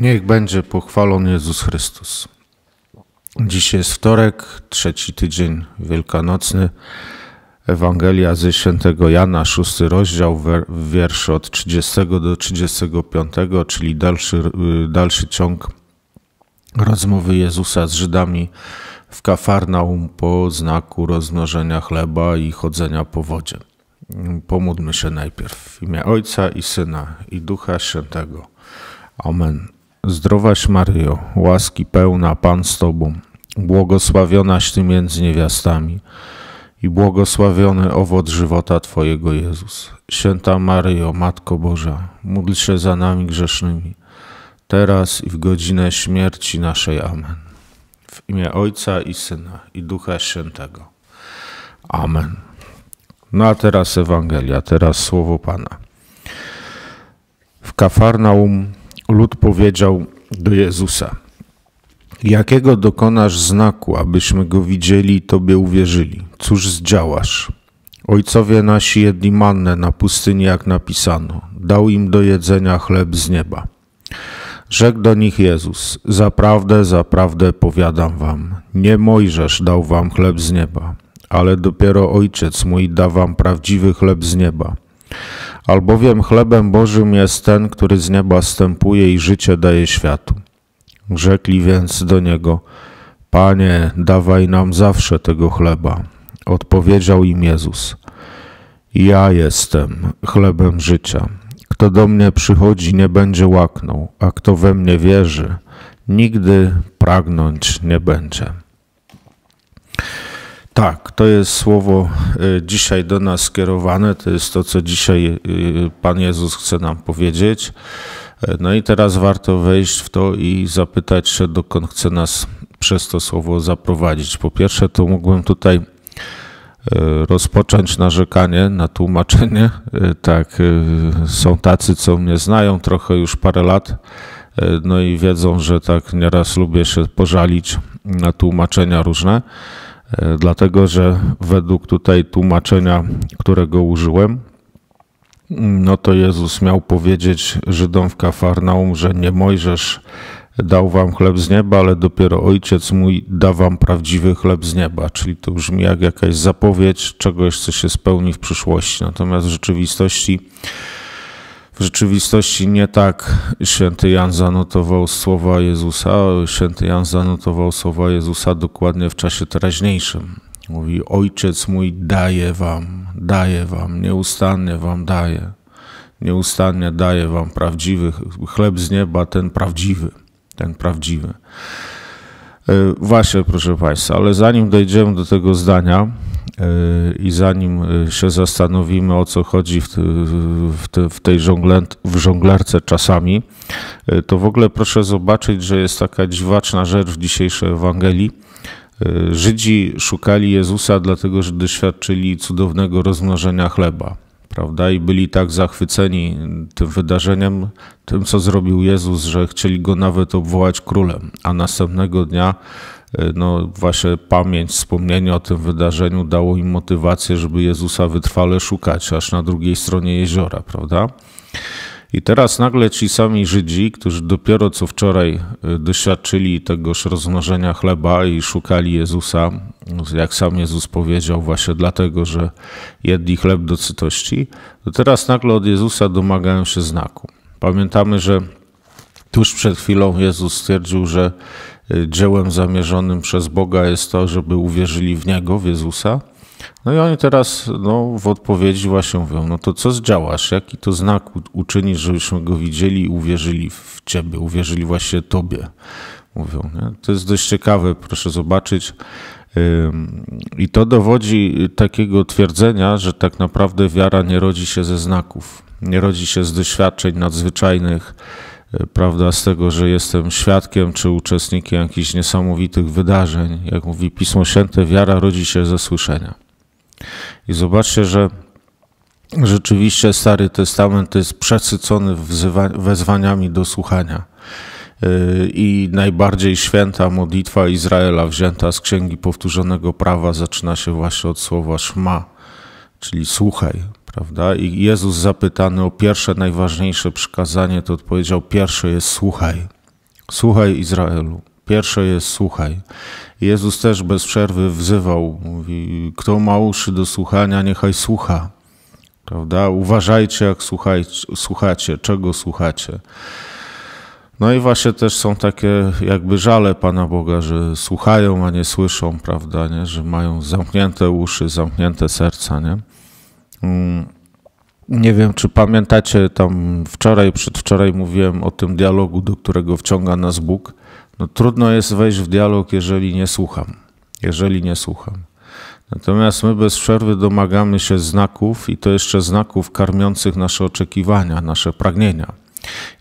Niech będzie pochwalony Jezus Chrystus. Dziś jest wtorek, trzeci tydzień wielkanocny. Ewangelia ze świętego Jana, szósty rozdział, wiersze od 30 do 35, czyli dalszy, y, dalszy ciąg rozmowy Jezusa z Żydami w Kafarnaum po znaku rozmnożenia chleba i chodzenia po wodzie. Pomódlmy się najpierw w imię Ojca i Syna i Ducha Świętego. Amen. Zdrowaś Maryjo, łaski pełna, Pan z Tobą, błogosławionaś Ty między niewiastami i błogosławiony owoc żywota Twojego Jezus. Święta Maryjo, Matko Boża, módl się za nami grzesznymi, teraz i w godzinę śmierci naszej. Amen. W imię Ojca i Syna i Ducha Świętego. Amen. No a teraz Ewangelia, teraz słowo Pana. W Kafarnaum lud powiedział do Jezusa: Jakiego dokonasz znaku, abyśmy go widzieli i tobie uwierzyli? Cóż zdziałasz? Ojcowie nasi jedli mannę na pustyni, jak napisano. Dał im do jedzenia chleb z nieba. Rzekł do nich Jezus: Zaprawdę, zaprawdę powiadam wam, nie Mojżesz dał wam chleb z nieba, ale dopiero Ojciec mój da wam prawdziwy chleb z nieba albowiem chlebem Bożym jest ten, który z nieba stępuje i życie daje światu. Rzekli więc do niego: Panie, dawaj nam zawsze tego chleba. Odpowiedział im Jezus: Ja jestem chlebem życia. Kto do mnie przychodzi, nie będzie łaknął, a kto we mnie wierzy, nigdy pragnąć nie będzie. Tak, to jest słowo e, dzisiaj do nas skierowane, to jest to, co dzisiaj e, Pan Jezus chce nam powiedzieć. E, no i teraz warto wejść w to i zapytać się, dokąd chce nas przez to słowo zaprowadzić. Po pierwsze, to mógłbym tutaj rozpocząć narzekanie na tłumaczenie. Tak, są tacy, co mnie znają trochę już parę lat, no i wiedzą, że tak nieraz lubię się pożalić na tłumaczenia różne. E, dlatego że według tutaj tłumaczenia, którego użyłem, mm, no to Jezus miał powiedzieć Żydom w Kafarnaum, że nie Mojżesz dał wam chleb z nieba, ale dopiero Ojciec mój da wam prawdziwy chleb z nieba. Czyli to brzmi jak jakaś zapowiedź czegoś, co się spełni w przyszłości. Natomiast w rzeczywistości w rzeczywistości nie tak święty Jan zanotował słowa Jezusa. Święty Jan zanotował słowa Jezusa dokładnie w czasie teraźniejszym. Mówi: Ojciec mój daje wam, daje wam, nieustannie wam daje. Nieustannie daje wam prawdziwy chleb z nieba, ten prawdziwy, ten prawdziwy. Y, właśnie, proszę Państwa, ale zanim dojdziemy do tego zdania, i zanim e, się zastanowimy o co chodzi w, tej żongle, w żonglarce czasami, e, to w ogóle proszę zobaczyć, że jest taka dziwaczna rzecz w dzisiejszej Ewangelii. E, Żydzi szukali Jezusa dlatego, że doświadczyli cudownego rozmnożenia chleba. Prawda? I byli tak zachwyceni tym wydarzeniem, tym co zrobił Jezus, że chcieli go nawet obwołać królem. A następnego dnia E, no, wasze pamięć, wspomnienie o tym wydarzeniu dało im motywację, żeby Jezusa wytrwale szukać, aż na drugiej stronie jeziora, prawda? I teraz nagle ci sami Żydzi, którzy dopiero co wczoraj e, doświadczyli tegoż rozmnożenia chleba i szukali Jezusa, jak sam Jezus powiedział, właśnie dlatego, że jedli chleb do cytości, to teraz nagle od Jezusa domagają się znaku. Pamiętamy, że tuż przed chwilą Jezus stwierdził, że dziełem zamierzonym przez Boga jest to, żeby uwierzyli w Niego, w Jezusa. No i oni teraz no, w odpowiedzi właśnie mówią, no to co zdziałasz, jaki to znak uczynisz, żebyśmy go widzieli i uwierzyli w Ciebie, uwierzyli właśnie Tobie, mówią. Nie? To jest dość ciekawe, proszę zobaczyć. I to dowodzi takiego twierdzenia, że tak naprawdę wiara nie rodzi się ze znaków, nie rodzi się z doświadczeń nadzwyczajnych, prawda, z tego, że jestem świadkiem czy uczestnikiem jakichś niesamowitych wydarzeń. Jak mówi Pismo Święte, wiara rodzi się ze słyszenia. I zobaczcie, że rzeczywiście Stary Testament jest przesycony wezwaniami do słuchania. Y, I najbardziej święta modlitwa Izraela wzięta z Księgi Powtórzonego Prawa zaczyna się właśnie od słowa Szma, czyli słuchaj, Prawda? I Jezus zapytany o pierwsze najważniejsze przykazanie, to odpowiedział: Pierwsze jest słuchaj. Słuchaj Izraelu. Pierwsze jest słuchaj. Jezus też bez przerwy wzywał, mówi, kto ma uszy do słuchania, niechaj słucha. Prawda? Uważajcie, jak słuchajcie, słuchacie, czego słuchacie. No i właśnie też są takie jakby żale Pana Boga, że słuchają, a nie słyszą, prawda, nie? że mają zamknięte uszy, zamknięte serca, nie? Mm, nie wiem, czy pamiętacie, tam wczoraj, przedwczoraj mówiłem o tym dialogu, do którego wciąga nas Bóg. No, trudno jest wejść w dialog, jeżeli nie słucham. Jeżeli nie słucham. Natomiast my bez przerwy domagamy się znaków i to jeszcze znaków karmiących nasze oczekiwania, nasze pragnienia.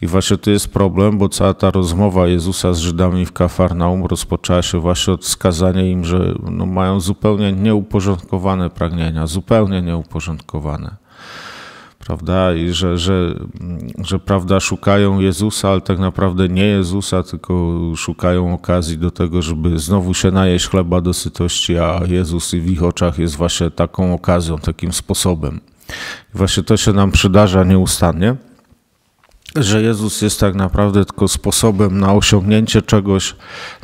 I właśnie to jest problem, bo cała ta rozmowa Jezusa z Żydami w Kafarnaum rozpoczęła się właśnie od wskazania im, że no mają zupełnie nieuporządkowane pragnienia, zupełnie nieuporządkowane. Prawda? I że, że, że prawda, szukają Jezusa, ale tak naprawdę nie Jezusa, tylko szukają okazji do tego, żeby znowu się najeść chleba do sytości, a Jezus w ich oczach jest właśnie taką okazją, takim sposobem. I właśnie to się nam przydarza nieustannie że Jezus jest tak naprawdę tylko sposobem na osiągnięcie czegoś,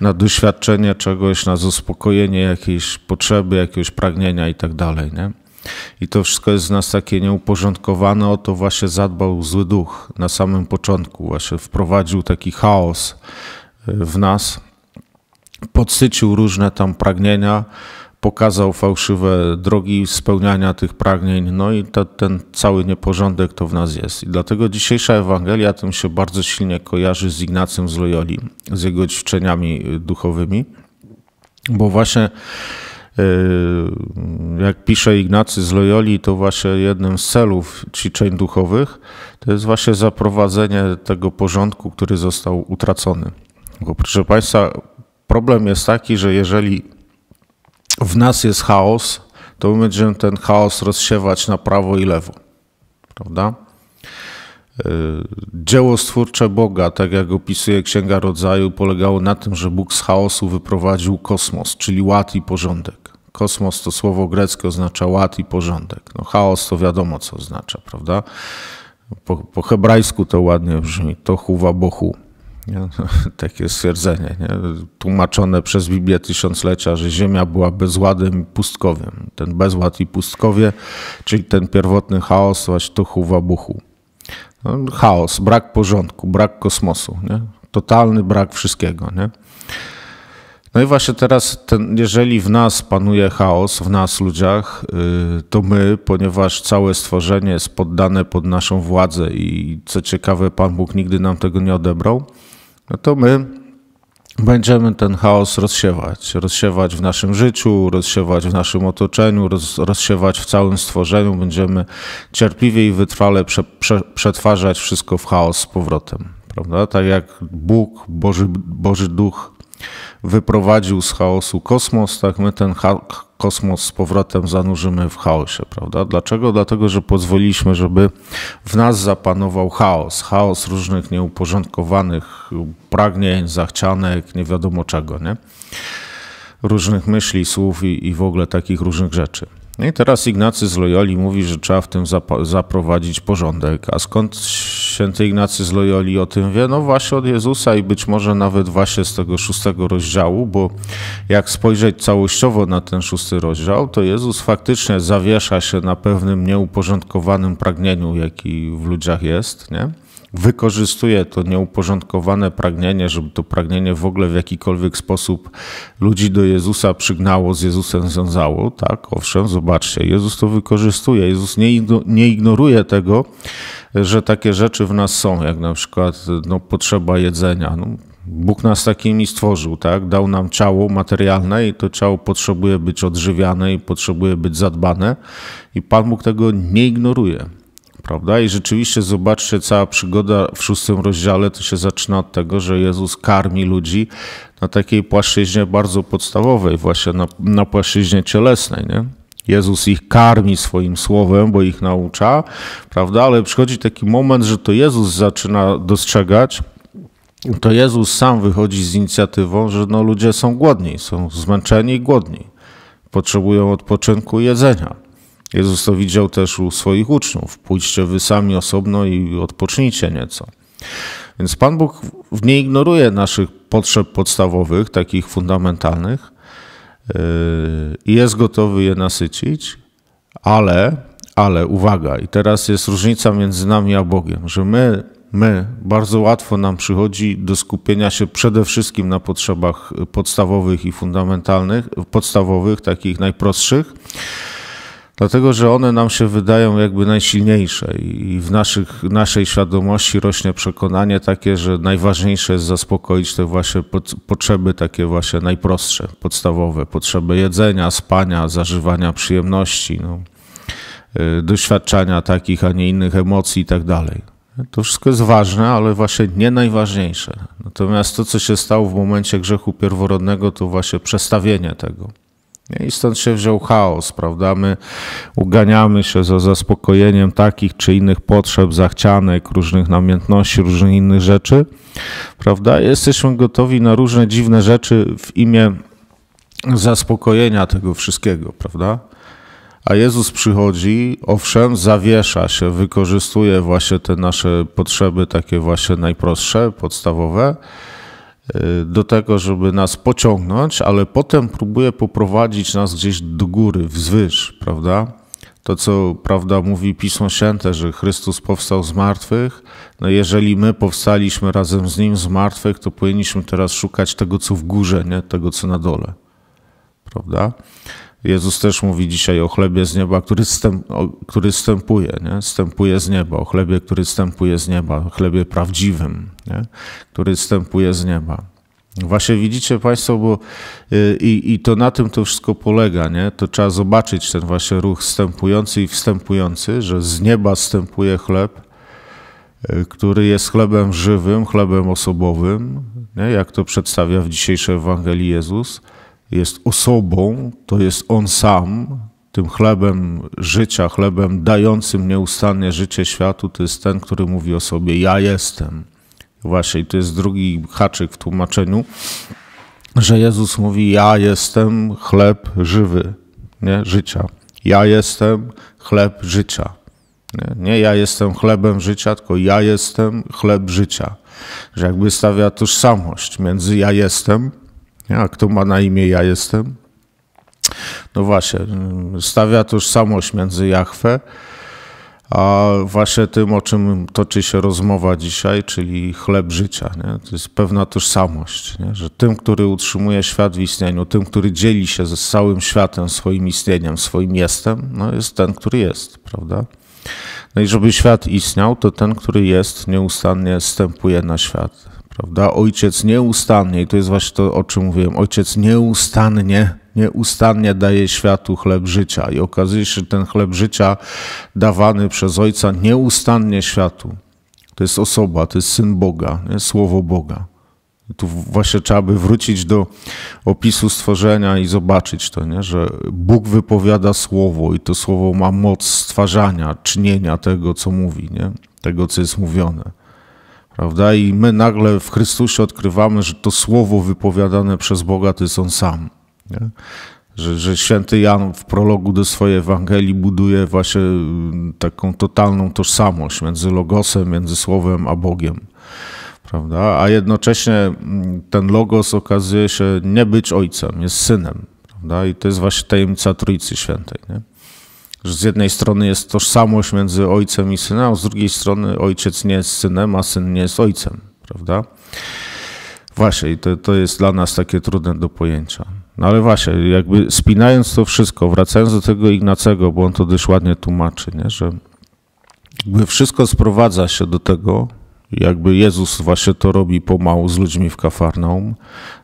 na doświadczenie czegoś, na zaspokojenie jakiejś potrzeby, jakiegoś pragnienia i tak dalej. Nie? I to wszystko jest z nas takie nieuporządkowane, o to właśnie zadbał zły duch na samym początku, właśnie wprowadził taki chaos e, w nas, podsycił różne tam pragnienia, pokazał fałszywe drogi spełniania tych pragnień, no i ten cały nieporządek to w nas jest. I dlatego dzisiejsza Ewangelia tym się bardzo silnie kojarzy z Ignacym z Loyoli, z jego ćwiczeniami duchowymi, bo właśnie e, jak pisze Ignacy z Loyoli, to właśnie jednym z celów ćwiczeń duchowych to jest właśnie zaprowadzenie tego porządku, który został utracony. Bo proszę Państwa, problem jest taki, że jeżeli w nas jest chaos, to my będziemy ten chaos rozsiewać na prawo i lewo. Prawda? E, dzieło stwórcze Boga, tak jak opisuje Księga Rodzaju, polegało na tym, że Bóg z chaosu wyprowadził kosmos, czyli ład i porządek. Kosmos to słowo greckie oznacza ład i porządek. No, chaos to wiadomo, co oznacza, prawda? Po, po hebrajsku to ładnie brzmi, to chuwa bohu, nie? takie stwierdzenie, nie? tłumaczone przez Biblię Tysiąclecia, że Ziemia była bezładem i pustkowiem. Ten bezład i pustkowie, czyli ten pierwotny chaos, właśnie tuchu wabuchu, No, chaos, brak porządku, brak kosmosu, nie? totalny brak wszystkiego. Nie? No i właśnie teraz, ten, jeżeli w nas panuje chaos, w nas ludziach, y, to my, ponieważ całe stworzenie jest poddane pod naszą władzę i co ciekawe, Pan Bóg nigdy nam tego nie odebrał, no to my będziemy ten chaos rozsiewać. Rozsiewać w naszym życiu, rozsiewać w naszym otoczeniu, roz, rozsiewać w całym stworzeniu. Będziemy cierpliwie i wytrwale prze, prze, przetwarzać wszystko w chaos z powrotem. Prawda? Tak jak Bóg, Boży, Boży Duch wyprowadził z chaosu kosmos, tak my ten kosmos z powrotem zanurzymy w chaosie, prawda? Dlaczego? Dlatego, że pozwoliliśmy, żeby w nas zapanował chaos, chaos różnych nieuporządkowanych pragnień, zachcianek, nie wiadomo czego, nie? Różnych myśli, słów i, i w ogóle takich różnych rzeczy. No i teraz Ignacy z Loyoli mówi, że trzeba w tym zaprowadzić porządek. A skąd święty Ignacy z Loyoli o tym wie? No właśnie od Jezusa i być może nawet właśnie z tego szóstego rozdziału, bo jak spojrzeć całościowo na ten szósty rozdział, to Jezus faktycznie zawiesza się na pewnym nieuporządkowanym pragnieniu, jaki w ludziach jest, nie? wykorzystuje to nieuporządkowane pragnienie, żeby to pragnienie w ogóle w jakikolwiek sposób ludzi do Jezusa przygnało, z Jezusem związało, tak? Owszem, zobaczcie, Jezus to wykorzystuje. Jezus nie, nie ignoruje tego, że takie rzeczy w nas są, jak na przykład no, potrzeba jedzenia. No, Bóg nas takimi stworzył, tak? Dał nam ciało materialne i to ciało potrzebuje być odżywiane i potrzebuje być zadbane i Pan Bóg tego nie ignoruje. Prawda? I rzeczywiście zobaczcie, cała przygoda w szóstym rozdziale to się zaczyna od tego, że Jezus karmi ludzi na takiej płaszczyźnie bardzo podstawowej, właśnie na, na płaszczyźnie cielesnej. Nie? Jezus ich karmi swoim słowem, bo ich naucza, prawda? Ale przychodzi taki moment, że to Jezus zaczyna dostrzegać, to Jezus sam wychodzi z inicjatywą, że no ludzie są głodni, są zmęczeni i głodni, potrzebują odpoczynku i jedzenia. Jezus to widział też u swoich uczniów. Pójdźcie wy sami osobno i odpocznijcie nieco. Więc Pan Bóg nie ignoruje naszych potrzeb podstawowych, takich fundamentalnych, yy, i jest gotowy je nasycić, ale, ale uwaga, i teraz jest różnica między nami a Bogiem, że my, my bardzo łatwo nam przychodzi do skupienia się przede wszystkim na potrzebach podstawowych i fundamentalnych, podstawowych, takich najprostszych Dlatego, że one nam się wydają jakby najsilniejsze i w naszych, naszej świadomości rośnie przekonanie takie, że najważniejsze jest zaspokoić te właśnie potrzeby takie właśnie najprostsze, podstawowe, potrzeby jedzenia, spania, zażywania przyjemności, no, y, doświadczania takich, a nie innych emocji i tak dalej. To wszystko jest ważne, ale właśnie nie najważniejsze. Natomiast to, co się stało w momencie grzechu pierworodnego, to właśnie przestawienie tego. I stąd się wziął chaos, prawda? My uganiamy się za zaspokojeniem takich czy innych potrzeb, zachcianek, różnych namiętności, różnych innych rzeczy, prawda? Jesteśmy gotowi na różne dziwne rzeczy w imię zaspokojenia tego wszystkiego, prawda? A Jezus przychodzi, owszem, zawiesza się, wykorzystuje właśnie te nasze potrzeby, takie właśnie najprostsze, podstawowe Y, do tego, żeby nas pociągnąć, ale potem próbuje poprowadzić nas gdzieś do góry, wzwyż, prawda? To, co prawda mówi Pismo Święte, że Chrystus powstał z martwych, no jeżeli my powstaliśmy razem z Nim z martwych, to powinniśmy teraz szukać tego, co w górze, nie tego, co na dole, prawda? Jezus też mówi dzisiaj o chlebie z nieba, który, stęp, o, który stępuje, nie? stępuje z nieba, o chlebie, który stępuje z nieba, o chlebie prawdziwym, nie? który stępuje z nieba. Właśnie widzicie Państwo, bo y, i, i to na tym to wszystko polega, nie? To trzeba zobaczyć ten właśnie ruch wstępujący i wstępujący, że z nieba stępuje chleb, y, który jest chlebem żywym, chlebem osobowym, nie? jak to przedstawia w dzisiejszej Ewangelii Jezus jest osobą, to jest On sam, tym chlebem życia, chlebem dającym nieustannie życie światu, to jest ten, który mówi o sobie: Ja jestem. Właśnie, to jest drugi haczyk w tłumaczeniu, że Jezus mówi: Ja jestem chleb żywy, nie? życia. Ja jestem chleb życia. Nie? nie ja jestem chlebem życia, tylko ja jestem chleb życia. Że jakby stawia tożsamość między ja jestem a kto ma na imię ja jestem? No właśnie, stawia tożsamość między Jachwę, a właśnie tym, o czym toczy się rozmowa dzisiaj, czyli chleb życia. Nie? To jest pewna tożsamość, nie? że tym, który utrzymuje świat w istnieniu, tym, który dzieli się ze całym światem swoim istnieniem, swoim jestem, no jest ten, który jest, prawda? No i żeby świat istniał, to ten, który jest, nieustannie stępuje na świat. Prawda? Ojciec nieustannie, i to jest właśnie to, o czym mówiłem, ojciec nieustannie nieustannie daje światu chleb życia. I okazuje się, że ten chleb życia dawany przez Ojca nieustannie światu. To jest osoba, to jest syn Boga, nie? słowo Boga. I tu właśnie trzeba by wrócić do opisu stworzenia i zobaczyć to, nie? że Bóg wypowiada słowo i to słowo ma moc stwarzania, czynienia tego, co mówi, nie? tego, co jest mówione. Prawda? I my nagle w Chrystusie odkrywamy, że to słowo wypowiadane przez Boga to jest On sam. Nie? Że, że święty Jan w prologu do swojej Ewangelii buduje właśnie mm, taką totalną tożsamość między Logosem, między Słowem a Bogiem. Prawda? A jednocześnie mm, ten Logos okazuje się nie być Ojcem, jest Synem. Prawda? I to jest właśnie tajemnica Trójcy Świętej. Nie? że z jednej strony jest tożsamość między ojcem i synem, a z drugiej strony ojciec nie jest synem, a syn nie jest ojcem, prawda? Właśnie, i to, to jest dla nas takie trudne do pojęcia. No ale właśnie, jakby spinając to wszystko, wracając do tego Ignacego, bo on to dość ładnie tłumaczy, nie? że jakby wszystko sprowadza się do tego, jakby Jezus właśnie to robi pomału z ludźmi w Kafarnaum,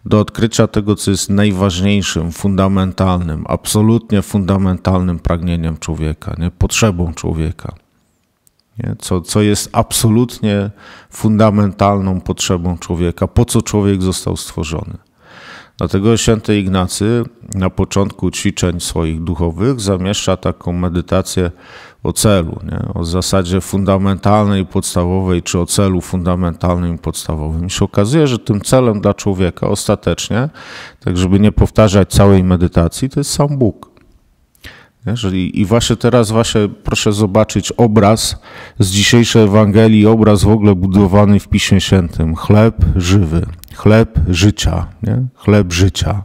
do odkrycia tego, co jest najważniejszym, fundamentalnym, absolutnie fundamentalnym pragnieniem człowieka, nie? potrzebą człowieka. Nie? Co, co jest absolutnie fundamentalną potrzebą człowieka, po co człowiek został stworzony. Dlatego święty Ignacy na początku ćwiczeń swoich duchowych zamieszcza taką medytację o celu, nie? o zasadzie fundamentalnej, podstawowej, czy o celu fundamentalnym i podstawowym. I się okazuje, że tym celem dla człowieka ostatecznie, tak żeby nie powtarzać całej medytacji, to jest sam Bóg. I właśnie teraz właśnie proszę zobaczyć obraz z dzisiejszej Ewangelii, obraz w ogóle budowany w Piśmie Świętym. Chleb żywy chleb życia, nie? chleb życia,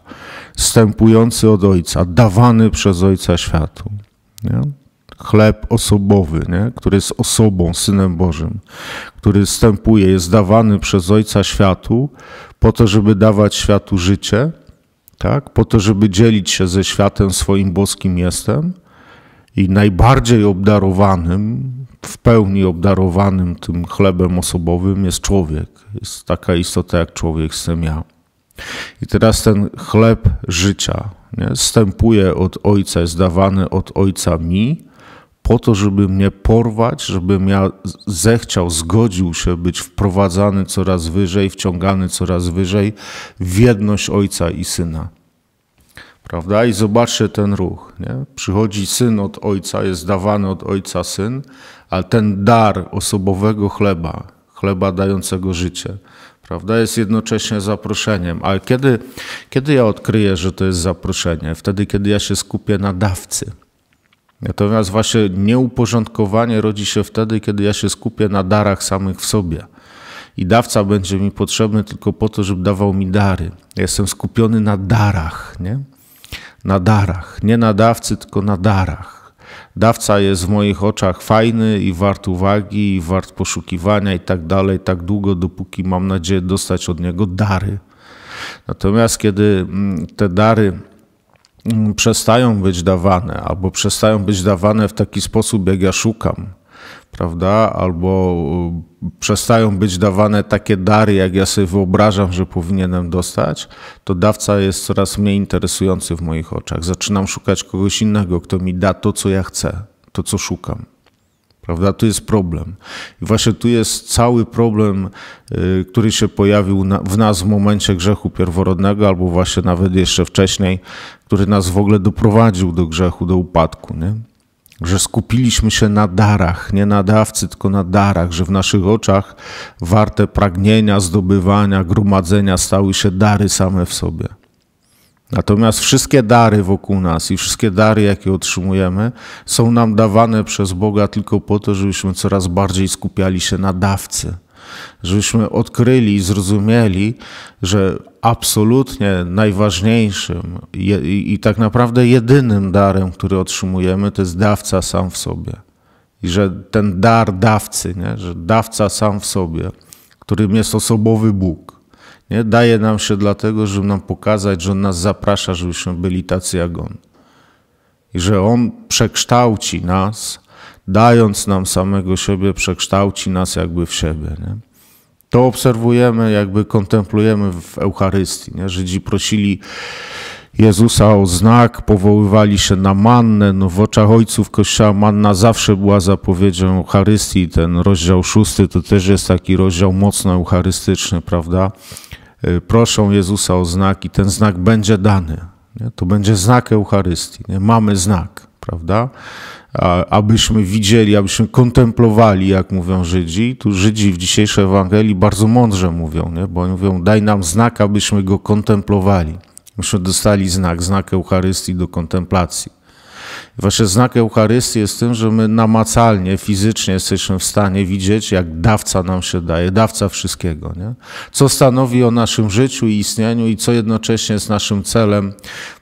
wstępujący od Ojca, dawany przez Ojca światu. Nie? Chleb osobowy, nie? który jest osobą, Synem Bożym, który wstępuje, jest dawany przez Ojca światu po to, żeby dawać światu życie, tak? po to, żeby dzielić się ze światem swoim boskim jestem i najbardziej obdarowanym w pełni obdarowanym tym chlebem osobowym jest człowiek. Jest taka istota jak człowiek, jestem ja. I teraz ten chleb życia nie, stępuje od Ojca, jest dawany od Ojca mi, po to, żeby mnie porwać, żebym ja zechciał, zgodził się być wprowadzany coraz wyżej, wciągany coraz wyżej w jedność Ojca i Syna. Prawda? I zobaczcie ten ruch. Nie? Przychodzi syn od ojca, jest dawany od ojca syn, ale ten dar osobowego chleba, chleba dającego życie, prawda, jest jednocześnie zaproszeniem. Ale kiedy, kiedy ja odkryję, że to jest zaproszenie? Wtedy, kiedy ja się skupię na dawcy. Natomiast właśnie nieuporządkowanie rodzi się wtedy, kiedy ja się skupię na darach samych w sobie. I dawca będzie mi potrzebny tylko po to, żeby dawał mi dary. Ja jestem skupiony na darach, nie? na darach. Nie na dawcy, tylko na darach. Dawca jest w moich oczach fajny i wart uwagi, i wart poszukiwania i tak dalej, tak długo, dopóki mam nadzieję dostać od niego dary. Natomiast kiedy mm, te dary mm, przestają być dawane, albo przestają być dawane w taki sposób, jak ja szukam, prawda? Albo y, przestają być dawane takie dary, jak ja sobie wyobrażam, że powinienem dostać, to dawca jest coraz mniej interesujący w moich oczach. Zaczynam szukać kogoś innego, kto mi da to, co ja chcę, to, co szukam. Prawda? Tu jest problem. I właśnie tu jest cały problem, y, który się pojawił w nas w momencie grzechu pierworodnego, albo właśnie nawet jeszcze wcześniej, który nas w ogóle doprowadził do grzechu, do upadku. Nie? że skupiliśmy się na darach, nie na dawcy, tylko na darach, że w naszych oczach warte pragnienia, zdobywania, gromadzenia stały się dary same w sobie. Natomiast wszystkie dary wokół nas i wszystkie dary, jakie otrzymujemy, są nam dawane przez Boga tylko po to, żebyśmy coraz bardziej skupiali się na dawcy żebyśmy odkryli i zrozumieli, że absolutnie najważniejszym i, i tak naprawdę jedynym darem, który otrzymujemy, to jest dawca sam w sobie. I że ten dar dawcy, nie? że dawca sam w sobie, którym jest osobowy Bóg, nie? daje nam się dlatego, żeby nam pokazać, że On nas zaprasza, żebyśmy byli tacy jak On. I że On przekształci nas dając nam samego siebie, przekształci nas jakby w siebie. Nie? To obserwujemy, jakby kontemplujemy w Eucharystii. Nie? Żydzi prosili Jezusa o znak, powoływali się na mannę. No w oczach ojców Kościoła manna zawsze była zapowiedzią Eucharystii. Ten rozdział szósty to też jest taki rozdział mocno eucharystyczny, prawda? Y, proszą Jezusa o znak i ten znak będzie dany. Nie? To będzie znak Eucharystii. Nie? Mamy znak, prawda? abyśmy widzieli, abyśmy kontemplowali, jak mówią Żydzi. Tu Żydzi w dzisiejszej Ewangelii bardzo mądrze mówią, nie? bo oni mówią, daj nam znak, abyśmy go kontemplowali. Myśmy dostali znak, znak Eucharystii do kontemplacji. Wasze znak Eucharystii jest tym, że my namacalnie, fizycznie jesteśmy w stanie widzieć, jak dawca nam się daje, dawca wszystkiego. Nie? Co stanowi o naszym życiu i istnieniu i co jednocześnie jest naszym celem,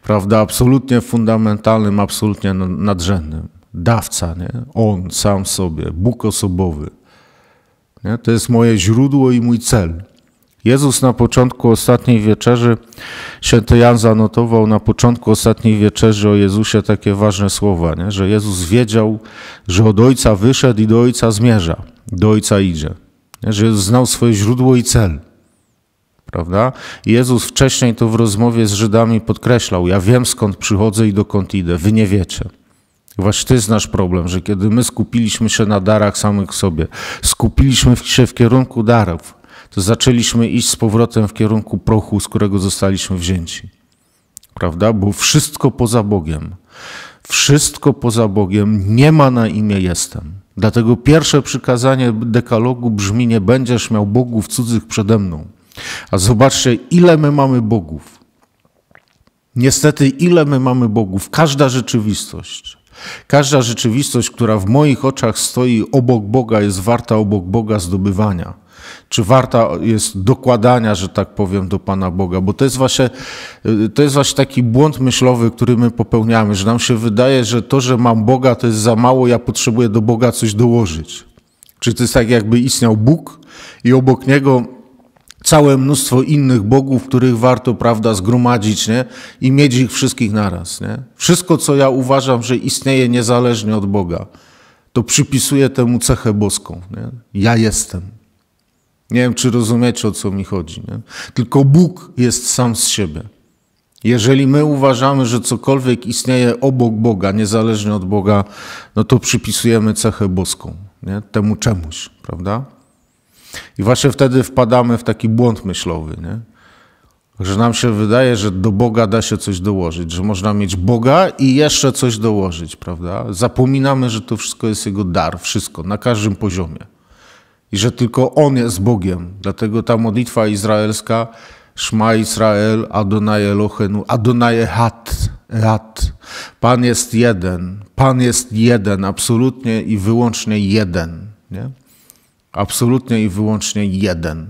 prawda, absolutnie fundamentalnym, absolutnie nadrzędnym dawca, nie? on sam sobie, Bóg osobowy. Nie? To jest moje źródło i mój cel. Jezus na początku ostatniej wieczerzy, święty Jan zanotował na początku ostatniej wieczerzy o Jezusie takie ważne słowa, nie? że Jezus wiedział, że od Ojca wyszedł i do Ojca zmierza, do Ojca idzie. Nie? Że Jezus znał swoje źródło i cel. Prawda? I Jezus wcześniej to w rozmowie z Żydami podkreślał: Ja wiem skąd przychodzę i dokąd idę, wy nie wiecie. Właśnie to jest nasz problem, że kiedy my skupiliśmy się na darach samych sobie, skupiliśmy się w kierunku darów, to zaczęliśmy iść z powrotem w kierunku prochu, z którego zostaliśmy wzięci. Prawda? Bo wszystko poza Bogiem, wszystko poza Bogiem nie ma na imię jestem. Dlatego pierwsze przykazanie dekalogu brzmi: Nie będziesz miał bogów cudzych przede mną. A zobaczcie, ile my mamy bogów. Niestety, ile my mamy bogów, każda rzeczywistość. Każda rzeczywistość, która w moich oczach stoi obok Boga, jest warta obok Boga zdobywania. Czy warta jest dokładania, że tak powiem, do Pana Boga? Bo to jest, właśnie, to jest właśnie taki błąd myślowy, który my popełniamy, że nam się wydaje, że to, że mam Boga, to jest za mało, ja potrzebuję do Boga coś dołożyć. Czy to jest tak, jakby istniał Bóg i obok niego całe mnóstwo innych bogów, których warto, prawda, zgromadzić, nie? I mieć ich wszystkich naraz, nie? Wszystko, co ja uważam, że istnieje niezależnie od Boga, to przypisuję temu cechę boską, nie? Ja jestem. Nie wiem, czy rozumiecie, o co mi chodzi, nie? Tylko Bóg jest sam z siebie. Jeżeli my uważamy, że cokolwiek istnieje obok Boga, niezależnie od Boga, no to przypisujemy cechę boską, nie? Temu czemuś, prawda? I właśnie wtedy wpadamy w taki błąd myślowy, nie? Że nam się wydaje, że do Boga da się coś dołożyć, że można mieć Boga i jeszcze coś dołożyć, prawda? Zapominamy, że to wszystko jest Jego dar, wszystko, na każdym poziomie. I że tylko On jest Bogiem. Dlatego ta modlitwa izraelska, Szma Izrael, Adonai Elohenu, Adonai Ehat, Ehat. Pan jest jeden, Pan jest jeden, absolutnie i wyłącznie jeden, nie? Absolutnie i wyłącznie jeden.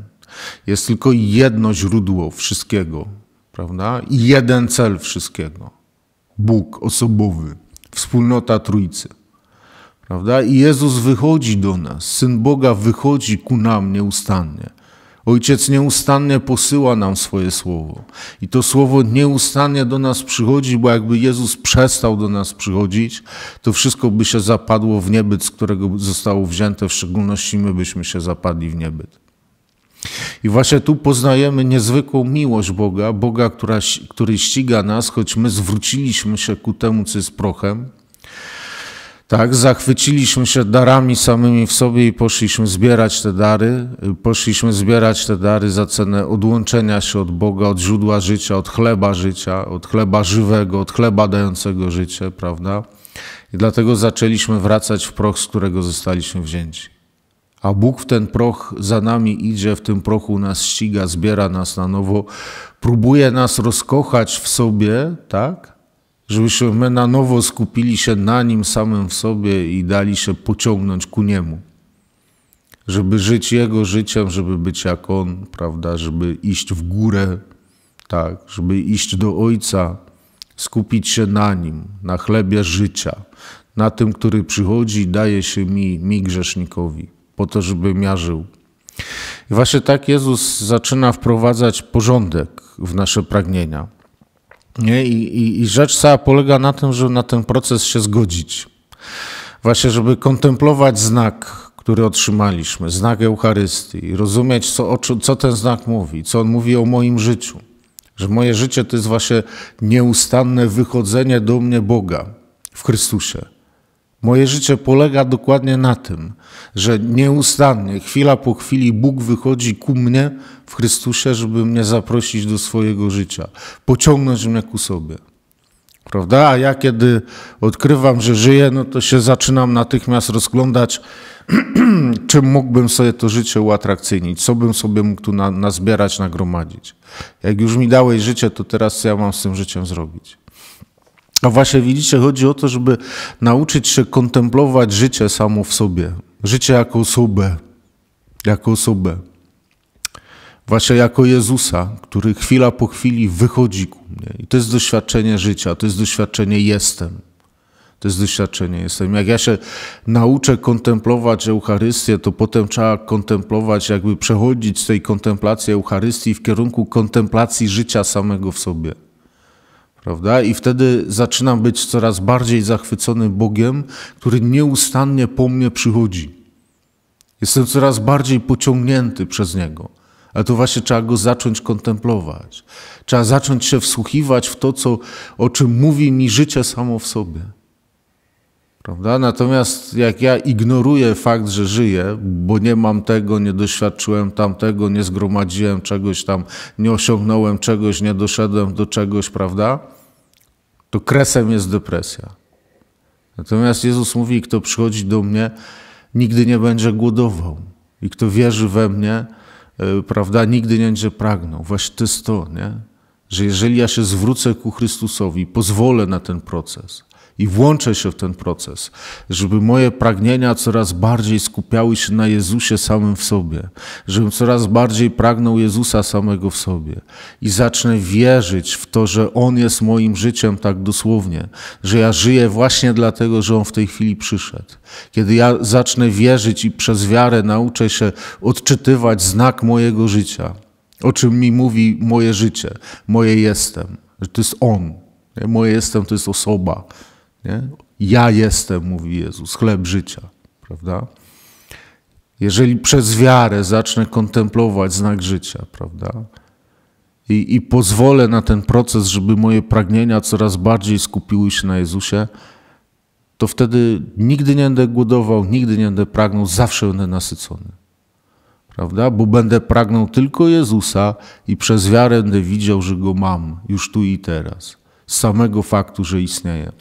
Jest tylko jedno źródło wszystkiego, prawda? I jeden cel wszystkiego. Bóg osobowy, wspólnota Trójcy. Prawda? I Jezus wychodzi do nas, Syn Boga wychodzi ku nam nieustannie. Ojciec nieustannie posyła nam swoje słowo. I to słowo nieustannie do nas przychodzi, bo jakby Jezus przestał do nas przychodzić, to wszystko by się zapadło w niebyt, z którego zostało wzięte, w szczególności my byśmy się zapadli w niebyt. I właśnie tu poznajemy niezwykłą miłość Boga, Boga, która, który ściga nas, choć my zwróciliśmy się ku temu, co jest prochem, tak, zachwyciliśmy się darami samymi w sobie i poszliśmy zbierać te dary. Poszliśmy zbierać te dary za cenę odłączenia się od Boga, od źródła życia, od chleba życia, od chleba żywego, od chleba dającego życie, prawda? I dlatego zaczęliśmy wracać w proch, z którego zostaliśmy wzięci. A Bóg w ten proch za nami idzie, w tym prochu nas ściga, zbiera nas na nowo, próbuje nas rozkochać w sobie, tak? żebyśmy my na nowo skupili się na Nim samym w sobie i dali się pociągnąć ku Niemu. Żeby żyć Jego życiem, żeby być jak On, prawda, żeby iść w górę, tak, żeby iść do Ojca, skupić się na Nim, na chlebie życia, na tym, który przychodzi i daje się mi, mi grzesznikowi, po to, żebym ja żył. I właśnie tak Jezus zaczyna wprowadzać porządek w nasze pragnienia. Nie? I, i, I rzecz cała polega na tym, żeby na ten proces się zgodzić. Właśnie, żeby kontemplować znak, który otrzymaliśmy, znak Eucharystii, rozumieć, co, o, co ten znak mówi, co on mówi o moim życiu. Że moje życie to jest właśnie nieustanne wychodzenie do mnie Boga w Chrystusie. Moje życie polega dokładnie na tym, że nieustannie, chwila po chwili, Bóg wychodzi ku mnie w Chrystusie, żeby mnie zaprosić do swojego życia, pociągnąć mnie ku sobie. Prawda? A ja kiedy odkrywam, że żyję, no to się zaczynam natychmiast rozglądać, czym mógłbym sobie to życie uatrakcyjnić, co bym sobie mógł tu na, nazbierać, nagromadzić. Jak już mi dałeś życie, to teraz co ja mam z tym życiem zrobić? A właśnie widzicie, chodzi o to, żeby nauczyć się kontemplować życie samo w sobie. Życie jako osobę. Jako osobę. Właśnie jako Jezusa, który chwila po chwili wychodzi ku mnie. I to jest doświadczenie życia, to jest doświadczenie jestem. To jest doświadczenie jestem. Jak ja się nauczę kontemplować Eucharystię, to potem trzeba kontemplować, jakby przechodzić z tej kontemplacji Eucharystii w kierunku kontemplacji życia samego w sobie. Prawda? I wtedy zaczynam być coraz bardziej zachwycony Bogiem, który nieustannie po mnie przychodzi. Jestem coraz bardziej pociągnięty przez Niego. Ale to właśnie trzeba go zacząć kontemplować. Trzeba zacząć się wsłuchiwać w to, co, o czym mówi mi życie samo w sobie. Prawda? Natomiast jak ja ignoruję fakt, że żyję, bo nie mam tego, nie doświadczyłem tamtego, nie zgromadziłem czegoś tam, nie osiągnąłem czegoś, nie doszedłem do czegoś, prawda? to kresem jest depresja. Natomiast Jezus mówi, kto przychodzi do mnie, nigdy nie będzie głodował. I kto wierzy we mnie, e, prawda, nigdy nie będzie pragnął. Właśnie to jest to, nie? że jeżeli ja się zwrócę ku Chrystusowi, pozwolę na ten proces, i włączę się w ten proces, żeby moje pragnienia coraz bardziej skupiały się na Jezusie samym w sobie, żebym coraz bardziej pragnął Jezusa samego w sobie i zacznę wierzyć w to, że On jest moim życiem tak dosłownie, że ja żyję właśnie dlatego, że On w tej chwili przyszedł. Kiedy ja zacznę wierzyć i przez wiarę nauczę się odczytywać znak mojego życia, o czym mi mówi moje życie, moje jestem, że to jest On. Moje jestem to jest osoba, nie? Ja jestem, mówi Jezus, chleb życia, prawda? Jeżeli przez wiarę zacznę kontemplować znak życia, prawda? I, I pozwolę na ten proces, żeby moje pragnienia coraz bardziej skupiły się na Jezusie, to wtedy nigdy nie będę głodował, nigdy nie będę pragnął, zawsze będę nasycony. Prawda? Bo będę pragnął tylko Jezusa i przez wiarę będę widział, że go mam już tu i teraz samego faktu, że istnieje.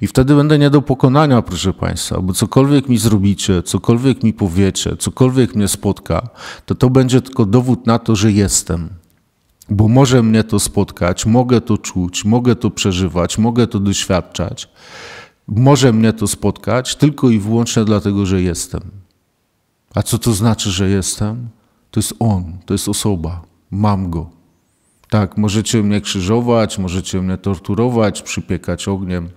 I wtedy będę nie do pokonania, proszę Państwa, bo cokolwiek mi zrobicie, cokolwiek mi powiecie, cokolwiek mnie spotka, to to będzie tylko dowód na to, że jestem. Bo może mnie to spotkać, mogę to czuć, mogę to przeżywać, mogę to doświadczać. Może mnie to spotkać tylko i wyłącznie dlatego, że jestem. A co to znaczy, że jestem? To jest on, to jest osoba. Mam go. Tak, możecie mnie krzyżować, możecie mnie torturować, przypiekać ogniem.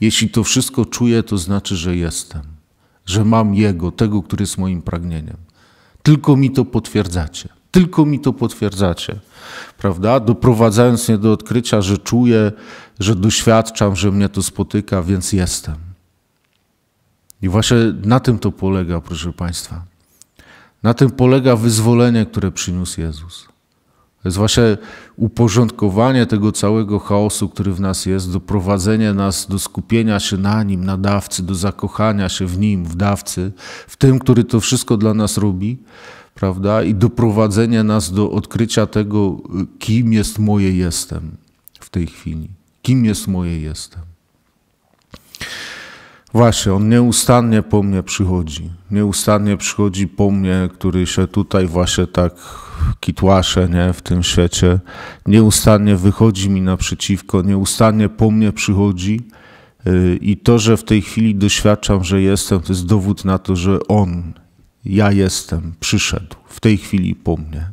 Jeśli to wszystko czuję, to znaczy, że jestem, że mam Jego, tego, który jest moim pragnieniem. Tylko mi to potwierdzacie. Tylko mi to potwierdzacie, prawda? Doprowadzając mnie do odkrycia, że czuję, że doświadczam, że mnie to spotyka, więc jestem. I właśnie na tym to polega, proszę Państwa. Na tym polega wyzwolenie, które przyniósł Jezus. Zwłaszcza uporządkowanie tego całego chaosu, który w nas jest, doprowadzenie nas do skupienia się na nim, na dawcy, do zakochania się w nim, w dawcy, w tym, który to wszystko dla nas robi, prawda? I doprowadzenie nas do odkrycia tego, kim jest moje jestem w tej chwili, kim jest moje jestem. Właśnie, on nieustannie po mnie przychodzi. Nieustannie przychodzi po mnie, który się tutaj właśnie tak kitłasze nie, w tym świecie. Nieustannie wychodzi mi naprzeciwko, nieustannie po mnie przychodzi. Y, I to, że w tej chwili doświadczam, że jestem, to jest dowód na to, że on, ja jestem, przyszedł w tej chwili po mnie.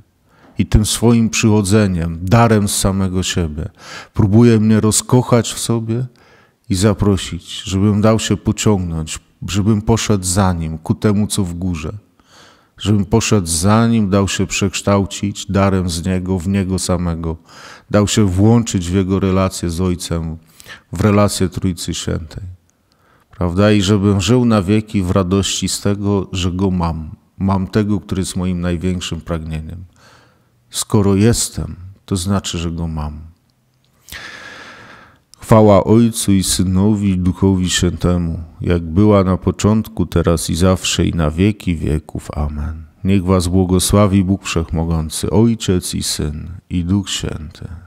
I tym swoim przychodzeniem, darem z samego siebie, próbuje mnie rozkochać w sobie i zaprosić, żebym dał się pociągnąć, żebym poszedł za nim ku temu, co w górze, żebym poszedł za nim, dał się przekształcić darem z niego w niego samego, dał się włączyć w jego relację z Ojcem, w relację Trójcy Świętej. Prawda? I żebym żył na wieki w radości z tego, że go mam. Mam tego, który jest moim największym pragnieniem. Skoro jestem, to znaczy, że go mam. Chwała Ojcu i Synowi i Duchowi Świętemu, jak była na początku, teraz i zawsze i na wieki wieków. Amen. Niech was błogosławi Bóg Wszechmogący, Ojciec i Syn i Duch Święty.